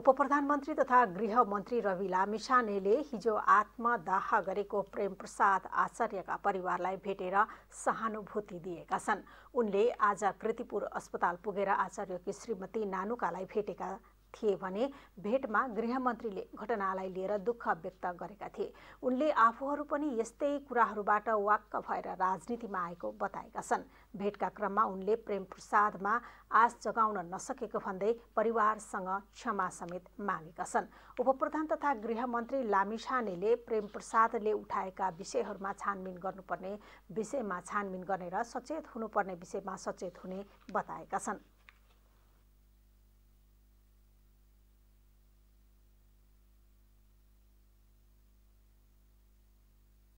उप प्रधानमन्त्री तथा गृहमन्त्री रवि लामिसानेले हिजो आत्मदाह गरेको प्रेमप्रसाद आचार्यका परिवारलाई भेटेर सहानुभूति दिएका छन् उनले आज कृतिपुर अस्पताल पुगेर आचार्यकी श्रीमती नानुकालाई भेटेका थिए भने भेटमा गृहमन्त्रीले घटनालाई लिएर दुःख व्यक्त गरेका थिए उनले आफूहरू पनि यस्तै कुराहरूबाट वाक्क भएर राजनीतिमा आएको बताएका छन् भेटका क्रममा उनले प्रेम प्रसादमा आश जगाउन नसकेको भन्दै परिवारसँग क्षमा समेत मागेका छन् उपप्रधान तथा गृहमन्त्री लामिछानेले प्रेम प्रसादले उठाएका विषयहरूमा छानबिन गर्नुपर्ने विषयमा छानबिन गर्ने र सचेत हुनुपर्ने विषयमा सचेत हुने बताएका छन्